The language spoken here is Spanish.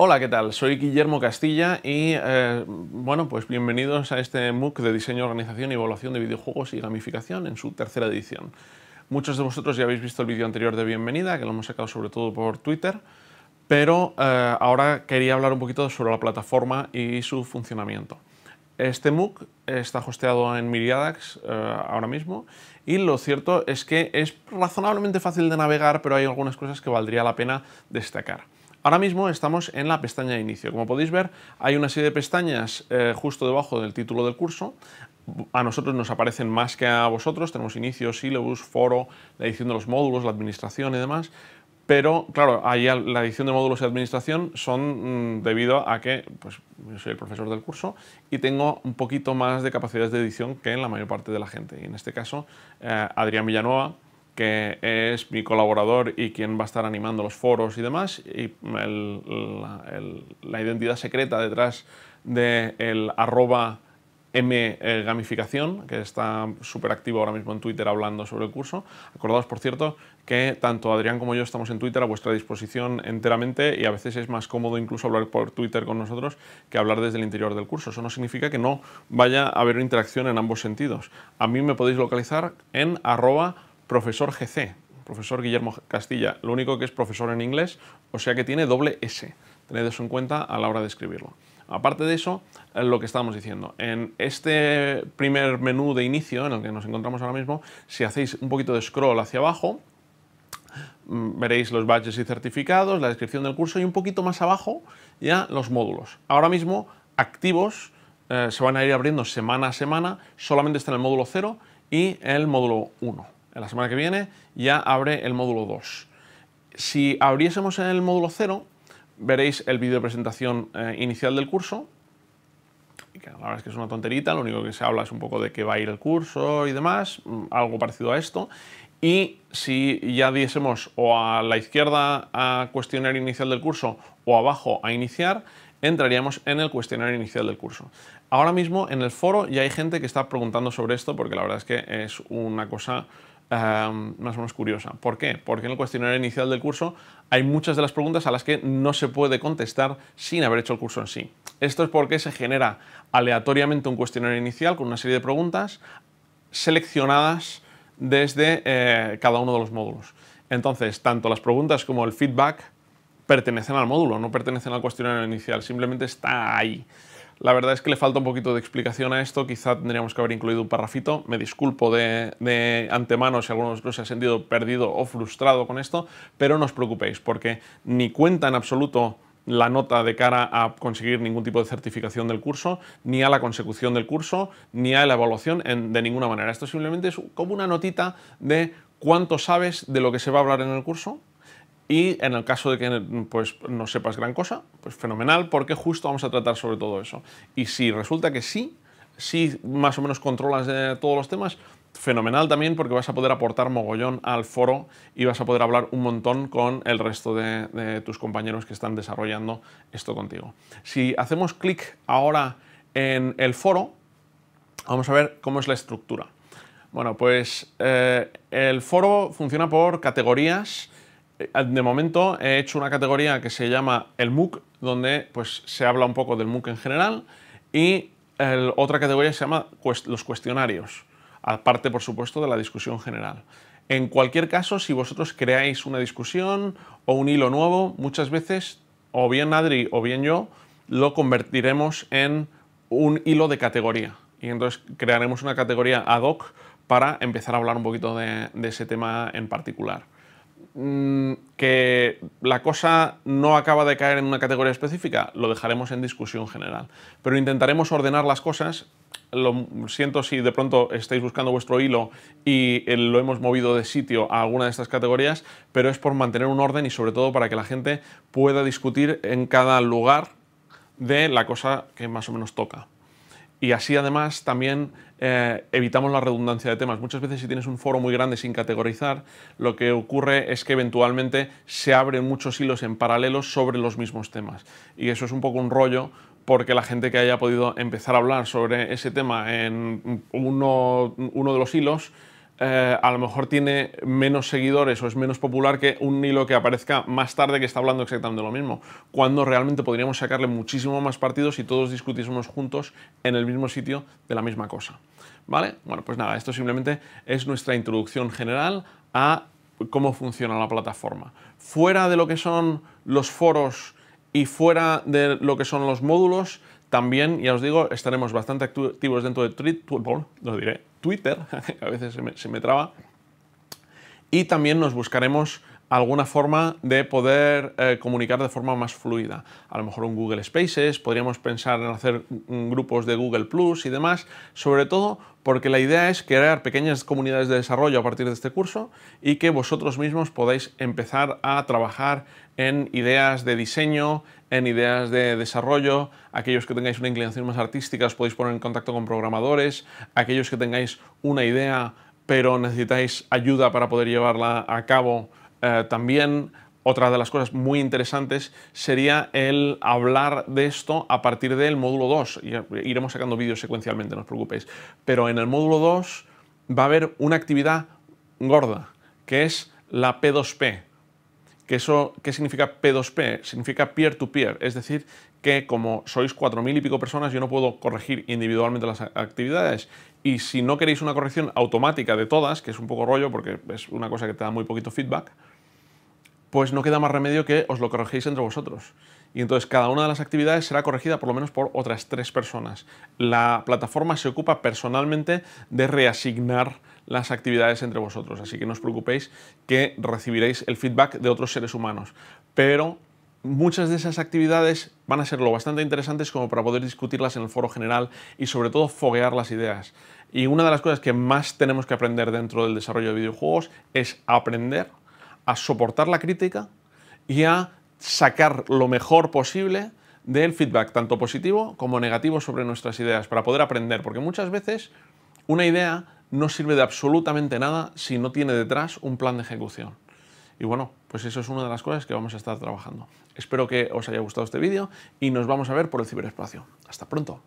Hola, ¿qué tal? Soy Guillermo Castilla y, eh, bueno, pues bienvenidos a este MOOC de Diseño, Organización y Evaluación de Videojuegos y Gamificación en su tercera edición. Muchos de vosotros ya habéis visto el vídeo anterior de bienvenida, que lo hemos sacado sobre todo por Twitter, pero eh, ahora quería hablar un poquito sobre la plataforma y su funcionamiento. Este MOOC está hosteado en Miriadax eh, ahora mismo y lo cierto es que es razonablemente fácil de navegar, pero hay algunas cosas que valdría la pena destacar. Ahora mismo estamos en la pestaña de inicio. Como podéis ver, hay una serie de pestañas eh, justo debajo del título del curso. A nosotros nos aparecen más que a vosotros. Tenemos inicio, syllabus, foro, la edición de los módulos, la administración y demás. Pero, claro, ahí la edición de módulos y administración son mm, debido a que pues, yo soy el profesor del curso y tengo un poquito más de capacidades de edición que en la mayor parte de la gente. en este caso, eh, Adrián Villanueva, que es mi colaborador y quien va a estar animando los foros y demás, y la, identidad secreta detrás del de arroba M eh, Gamificación, que está súper activo ahora mismo en Twitter hablando sobre el curso. Acordaos, por cierto, que tanto Adrián como yo estamos en Twitter a vuestra disposición enteramente y a veces es más cómodo incluso hablar por Twitter con nosotros que hablar desde el interior del curso. Eso no significa que no vaya a haber interacción en ambos sentidos. A mí me podéis localizar en arroba profesor GC, profesor Guillermo Castilla, lo único que es profesor en inglés, o sea que tiene doble S. Tened eso en cuenta a la hora de escribirlo. Aparte de eso, eh, lo que estábamos diciendo, en este primer menú de inicio en el que nos encontramos ahora mismo, si hacéis un poquito de scroll hacia abajo, mm, veréis los badges y certificados, la descripción del curso y un poquito más abajo ya los módulos. Ahora mismo activos eh, se van a ir abriendo semana a semana, solamente está en el módulo 0 y el módulo 1 en la semana que viene, ya abre el módulo 2. Si abriésemos en el módulo 0, veréis el vídeo de presentación eh, inicial del curso, la verdad es que es una tonterita, lo único que se habla es un poco de qué va a ir el curso y demás, mm, algo parecido a esto, y si ya diésemos o a la izquierda a cuestionario inicial del curso o abajo a iniciar, entraríamos en el cuestionario inicial del curso. Ahora mismo en el foro ya hay gente que está preguntando sobre esto porque la verdad es que es una cosa Em, más o menos curiosa. ¿Por qué? Porque en el cuestionario inicial del curso hay muchas de las preguntas a las que no se puede contestar sin haber hecho el curso en sí. Esto es porque se genera aleatoriamente un cuestionario inicial con una serie de preguntas seleccionadas desde eh, cada uno de los módulos. Entonces, tanto las preguntas como el feedback pertenecen al módulo, no pertenecen al cuestionario inicial, simplemente está ahí. La verdad es que le falta un poquito de explicación a esto, quizá tendríamos que haber incluido un parrafito. Me disculpo de, antemano si alguno de vosotros se ha sentido perdido o frustrado con esto, pero no os preocupéis, porque ni cuenta en absoluto la nota de cara a conseguir ningún tipo de certificación del curso, ni a la consecución del curso, ni a la evaluación de ninguna manera. Esto simplemente es como una notita de cuánto sabes de lo que se va a hablar en el curso, y en el caso de que pues, no sepas gran cosa, pues fenomenal, porque justo vamos a tratar sobre todo eso. Y si resulta que sí, si más o menos controlas eh, todos los temas, fenomenal también porque vas a poder aportar mogollón al foro y vas a poder hablar un montón con el resto de, tus compañeros que están desarrollando esto contigo. Si hacemos clic ahora en el foro, vamos a ver cómo es la estructura. Bueno, pues eh, el foro funciona por categorías eh, de momento he hecho una categoría que se llama el MOOC, donde pues, se habla un poco del MOOC en general, y otra categoría se llama los cuestionarios, aparte, por supuesto, de la discusión general. En cualquier caso, si vosotros creáis una discusión o un hilo nuevo, muchas veces, o bien Adri o bien yo, lo convertiremos en un hilo de categoría. Y entonces crearemos una categoría ad hoc para empezar a hablar un poquito de ese tema en particular. Mm, que la cosa no acaba de caer en una categoría específica, lo dejaremos en discusión general. Pero intentaremos ordenar las cosas. Lo siento si de pronto estáis buscando vuestro hilo y eh, lo hemos movido de sitio a alguna de estas categorías, pero es por mantener un orden y sobre todo para que la gente pueda discutir en cada lugar de la cosa que más o menos toca y así además también eh, evitamos la redundancia de temas. Muchas veces si tienes un foro muy grande sin categorizar, lo que ocurre es que eventualmente se abren muchos hilos en paralelo sobre los mismos temas. Y eso es un poco un rollo porque la gente que haya podido empezar a hablar sobre ese tema en uno, uno de los hilos, eh, a lo mejor tiene menos seguidores o es menos popular que un hilo que aparezca más tarde que está hablando exactamente lo mismo, cuando realmente podríamos sacarle muchísimo más partido si todos discutiésemos juntos en el mismo sitio de la misma cosa. ¿Vale? Bueno, pues nada, esto simplemente es nuestra introducción general a cómo funciona la plataforma. Fuera de lo que son los foros y fuera de lo que son los módulos, también, ya os digo, estaremos bastante activos dentro de Twitter, lo diré, Twitter, a veces se me, se me traba, y también nos buscaremos alguna forma de poder eh, comunicar de forma más fluida. A lo mejor un Google Spaces, podríamos pensar en hacer grupos de Google Plus y demás, sobre todo porque la idea es crear pequeñas comunidades de desarrollo a partir de este curso y que vosotros mismos podáis empezar a trabajar en ideas de diseño, en ideas de desarrollo, aquellos que tengáis una inclinación más artística os podéis poner en contacto con programadores, aquellos que tengáis una idea pero necesitáis ayuda para poder llevarla a cabo eh, también otra de las cosas muy interesantes sería el hablar de esto a partir del módulo 2. Eh, iremos sacando vídeos secuencialmente, no os preocupéis. Pero en el módulo 2 va a haber una actividad gorda, que es la P2P, que eso, ¿qué significa P2P? Significa peer-to-peer, es decir, que como sois 4.000 y pico personas, yo no puedo corregir individualmente las actividades. Y si no queréis una corrección automática de todas, que es un poco rollo porque es una cosa que te da muy poquito feedback, pues no queda más remedio que os lo corregéis entre vosotros. Y entonces cada una de las actividades será corregida por lo menos por otras tres personas. La plataforma se ocupa personalmente de reasignar las actividades entre vosotros, así que no os preocupéis que recibiréis el feedback de otros seres humanos, pero muchas de esas actividades van a ser lo bastante interesantes como para poder discutirlas en el foro general y sobre todo foguear las ideas. Y una de las cosas que más tenemos que aprender dentro del desarrollo de videojuegos es aprender a soportar la crítica y a sacar lo mejor posible del feedback, tanto positivo como negativo, sobre nuestras ideas, para poder aprender, porque muchas veces una idea no sirve de absolutamente nada si no tiene detrás un plan de ejecución. Y bueno, pues eso es una de las cosas que vamos a estar trabajando. Espero que os haya gustado este vídeo y nos vamos a ver por el ciberespacio. Hasta pronto.